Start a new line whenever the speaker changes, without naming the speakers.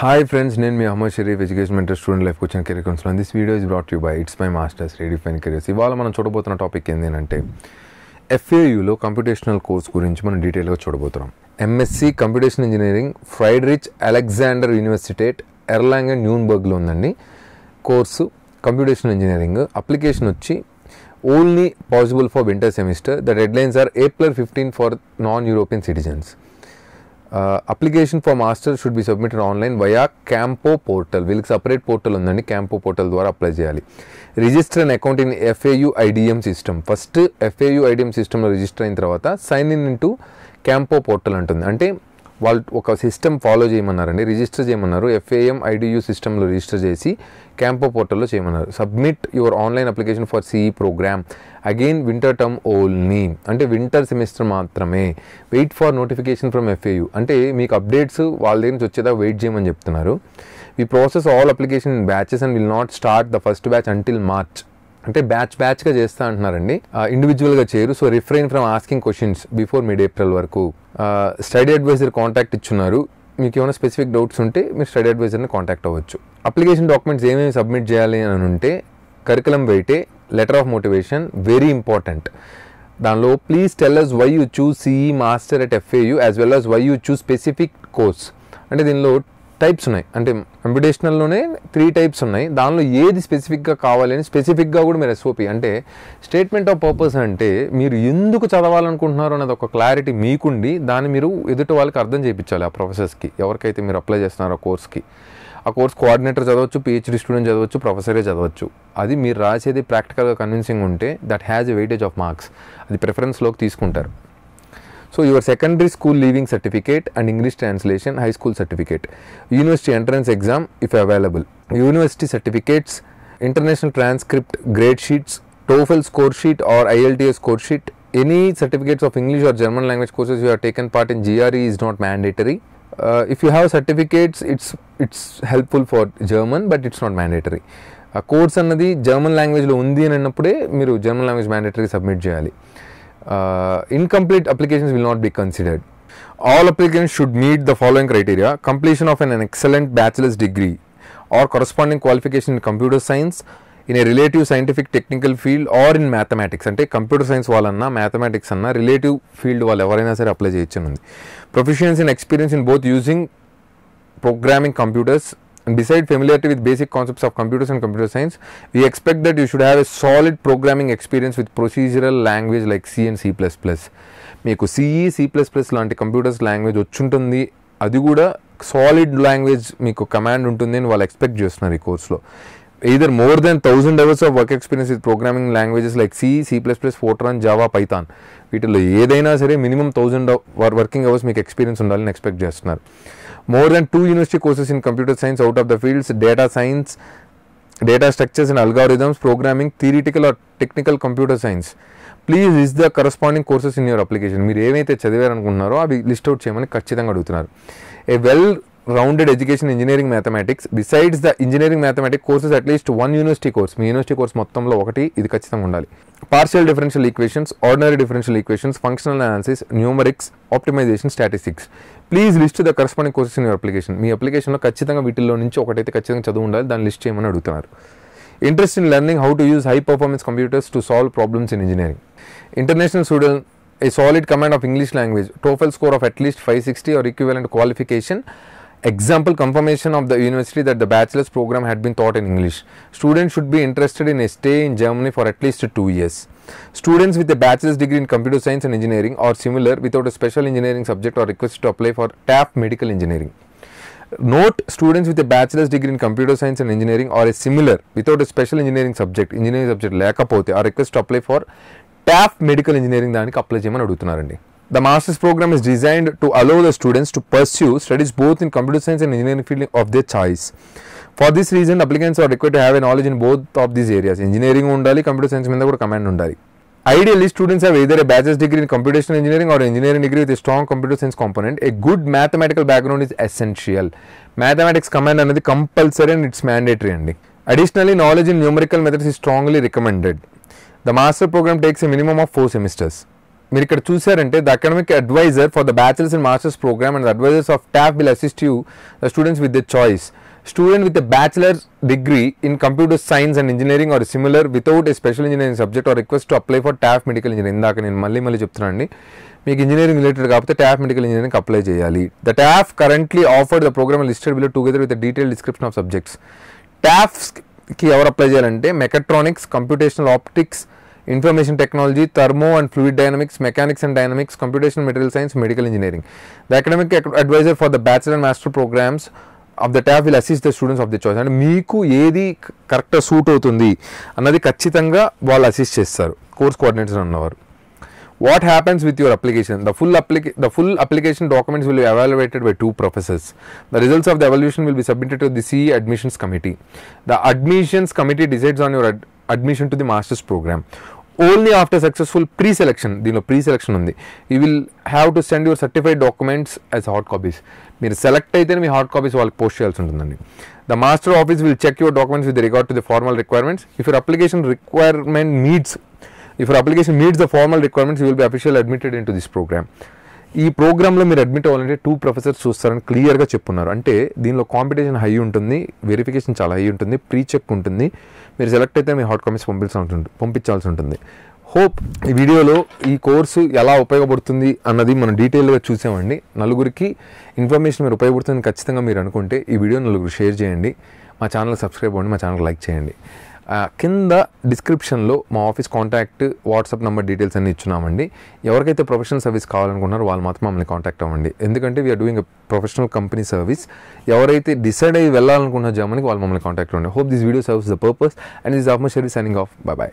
Hi friends నేను మీ Ahmed Sharif education mentor student life coaching career council this video is brought you by it's my masters ready fine careers ఇవాళ మనం చూడబోతున్న topic ఏంటంటే ఎఫ్ఏయులో computational course గురించి మనం డీటెయిల్గా చూడబోతున్నాం ఎంఎస్సి కంప్యూటేషన్ ఇంజనీరింగ్ ఫ్రైడ్ రిచ్ అలెగ్జాండర్ యూనివర్సిటేట్ అండ్ న్యూన్బర్గ్లో ఉందండి కోర్సు కంప్యూటేషన్ ఇంజనీరింగ్ అప్లికేషన్ వచ్చి only possible for winter semester the deadlines are April fifteen for non European citizens application for master should be submitted online via Campo portal వీళ్ళకి separate portal ఉందండి Campo portal ద్వారా apply చేయాలి register and account in FAU IDM system first FAU IDM సిస్టమ్లో register అయిన తర్వాత sign in into క్యాంపో portal అంటుంది అంటే వాళ్ళు ఒక సిస్టమ్ ఫాలో చేయమన్నారండి రిజిస్టర్ చేయమన్నారు ఎఫ్ఏఎం ఐడియు సిస్టంలో రిజిస్టర్ చేసి క్యాంపో పోర్టల్లో చేయమన్నారు submit your online application for CE program again winter term only అంటే వింటర్ సెమిస్టర్ మాత్రమే wait for notification from FAU అంటే మీకు అప్డేట్స్ వాళ్ళ దగ్గర నుంచి వచ్చేదా వెయిట్ చేయమని చెప్తున్నారు we process all application batches and will not start the first batch until March అంటే బ్యాచ్ బ్యాచ్గా చేస్తా అంటున్నారండి ఇండివిజువల్గా చేయరు so refrain from asking questions before mid April వరకు స్టడీ అడ్వైజర్ కాంటాక్ట్ ఇచ్చున్నారు మీకు ఏమైనా స్పెసిఫిక్ డౌట్స్ ఉంటే మీరు స్టడీ అడ్వైజర్ని కాంటాక్ట్ అవ్వచ్చు అప్లికేషన్ డాక్యుమెంట్స్ ఏమేమి సబ్మిట్ చేయాలి అని ఉంటే curriculum vitae letter of motivation very important దానిలో please tell us why you choose CE master at FAU as well as why you choose specific course అంటే దీనిలో టైప్స్ ఉన్నాయి అంటే అంబిడేషనల్లోనే త్రీ టైప్స్ ఉన్నాయి దానిలో ఏది స్పెసిఫిక్గా కావాలని స్పెసిఫిక్గా కూడా మీరు ఎస్ఓపి అంటే స్టేట్మెంట్ ఆఫ్ పర్పస్ అంటే మీరు ఎందుకు చదవాలనుకుంటున్నారు అనేది ఒక క్లారిటీ మీకుండి దాన్ని మీరు ఎదుటి వాళ్ళకి అర్థం చేయించాలి ఆ ప్రొఫెసర్స్కి ఎవరికైతే మీరు అప్లై చేస్తున్నారో ఆ కోర్స్కి ఆ కోర్స్ కోఆర్డినేటర్ చదవచ్చు పిహెచ్డి స్టూడెంట్ చదవచ్చు ప్రొఫెసరే చదవచ్చు అది మీరు రాసేది ప్రాక్టికల్గా కన్విన్సింగ్ ఉంటే that has a weightage of marks అది ప్రిఫరెన్స్లోకి తీసుకుంటారు So, your secondary school leaving certificate and English translation high school certificate, university entrance exam if available, university certificates, international transcript grade sheets, TOEFL score sheet or IELTS score sheet, any certificates of English or German language courses you have taken part in GRE is not mandatory. Uh, if you have certificates, it's it's helpful for German, but it's not mandatory. under uh, the German language లాంగ్వేజ్లో ఉంది అని అన్నప్పుడే mirror German language mandatory submit చేయాలి uh, incomplete applications will not be considered. All applicants should meet the following criteria completion of an, an excellent bachelor's degree or corresponding qualification in computer science, in a relative scientific technical field or in mathematics and computer science వాళ్ళన్నా mathematics అన్న relative field వాళ్ళు ఎవరైనా సరే apply చేయొచ్చు ఉంది professions in experience in both using programming computers And beside familiarity with basic concepts of computers and computer science, we expect that you should have a solid programming experience with procedural language like C and C++. మీకు CE C plus plus లాంటి computers language వచ్చుంటుంది అది కూడా solid language మీకు command ఉంటుంది అని వాళ్ళు expect చేస్తున్నారు ఈ కోర్సులో either more than 1000 hours of work experience with programming languages like plus plus Fortran, Java Python వీటిలో ఏదైనా సరే మినిమం థౌజండ్ వర్కింగ్ అవర్స్ మీకు ఎక్స్పీరియన్స్ ఉండాలని ఎక్స్పెక్ట్ చేస్తున్నారు more than two university courses in computer science out of the fields data science data structures and algorithms programming theoretical or technical computer science please is the corresponding courses in your application మీరు ఏమైతే చదివారనుకుంటున్నారో అవి list out చేయమని ఖచ్చితంగా అడుగుతున్నారు a well rounded education engineering mathematics besides the engineering mathematics courses at least one university course మీ university course మొత్తంలో ఒకటి ఇది ఖచ్చితంగా ఉండాలి partial differential equations ordinary differential equations functional analysis numerics optimisation statistics please list the corresponding courses in application మీ అప్లికేషన్లో ఖచ్చితంగా వీటిల్లో నుంచి ఒకటైతే ఖచ్చితంగా చదువు ఉండాలి దాన్ని లిస్ట్ చేయమని అడుగుతున్నారు interest in learning how to use high performance computers to solve problems in engineering international student a solid command of English language TOEFL score of at least five sixty or and qualification example confirmation of the university that the bachelor's program had been taught in English. Students should be interested in a stay in Germany for at least two years. Students with a bachelor's degree in computer science and engineering or similar without a special engineering subject are requested to apply for TAF medical engineering. Note students with a bachelor's degree in computer science and engineering or a similar without a special engineering subject, engineering subject లేకపోతే ఆ request apply for tap medical engineering దానికి apply చేయమని అడుగుతున్నారండి The master's program is designed to allow the students to pursue studies both in computer science and engineering field of their choice. For this reason, applicants are required to have a knowledge in both of these areas. Engineering undali, computer science kuda command undali. Ideally, students have either a bachelor's degree in computational engineering or an engineering degree with a strong computer science component. A good mathematical background is essential. Mathematics command is compulsory and it's mandatory. Additionally, knowledge in numerical methods is strongly recommended. The master's program takes a minimum of four semesters. మీరు ఇక్కడ చూసారంటే the academic advisor for the bachelors and masters program and advisors of tap will assist you the students with the choice student with bachelor degree in computer science and engineering or similar without a special engineering subject or request to apply for taf medical engineering ఇందాక నేను మళ్ళీ మళ్ళీ అండి మీకు engineering related కాకపోతే taf medical engineering apply చేయాలి the taf currently offered the program listed below together with detail description of subjects ట్యాఫ్స్కి ఎవరు అప్లై చేయాలంటే mechatronics computational optics information technology thermo and fluid dynamics mechanics and dynamics computation material science medical engineering The academic advisor for the bachelor and master programs of the tab will assist the students of the choice అంటే మీకు ఏది కరెక్ట్గా suit అవుతుంది అన్నది ఖచ్చితంగా వాళ్ళు assist చేస్తారు course coordinator అన్నవారు what happens with your application the full అప్లికే the full application documents will evaluated by two professors the results of the evaluation will be submitted to the CE admissions committee the admissions committee decides on your admission to the masters program only after successful pre selection దీనిలో pre selection ఉంది you will have to send your certified documents as hard copies మీరు select అయితే మీ hard copies వాళ్ళకి post చేయాల్సి ఉంటుందండి the master office will check your documents with regard to the formal requirements if your application requirement meets if your application meets the formal requirements you will be official admitted into this program ఈ ప్రోగ్రాంలో మీరు admit అవ్వాలంటే two professors చూస్తారని క్లియర్గా చెప్పున్నారు అంటే దీనిలో competition high ఉంటుంది వెరిఫికేషన్ చాలా హై ఉంటుంది ప్రీ చెక్ ఉంటుంది మీరు సెలెక్ట్ అయితే మీ హాట్ కామెంట్స్ పంపించాల్సి ఉంటుంది పంపించాల్సి ఉంటుంది హోప్ ఈ వీడియోలో ఈ కోర్సు ఎలా ఉపయోగపడుతుంది అన్నది మనం డీటెయిల్గా చూసామండి నలుగురికి ఇన్ఫర్మేషన్ మీరు ఉపయోగపడుతుందని ఖచ్చితంగా మీరు అనుకుంటే ఈ వీడియో నలుగురు షేర్ చేయండి మా ఛానల్ సబ్స్క్రైబ్ అవ్వండి మా ఛానల్ లైక్ చేయండి కింద డిస్క్రిప్షన్లో మా office contact WhatsApp number details అన్ని ఇచ్చున్నామండి ఎవరికైతే ప్రొఫెషనల్ సర్వీస్ కావాలనుకున్నారో వాళ్ళు మాత్రం మమ్మల్ని కాంటాక్ట్ అవ్వండి ఎందుకంటే we are doing a professional company service ఎవరైతే డిసైడ్ అయ్యి వెళ్ళాలనుకున్న జర్మనీకి వాళ్ళు మమ్మల్ని కాంటాక్ట్ అవ్వండి hope this video serves the purpose and this of my service signing off bye by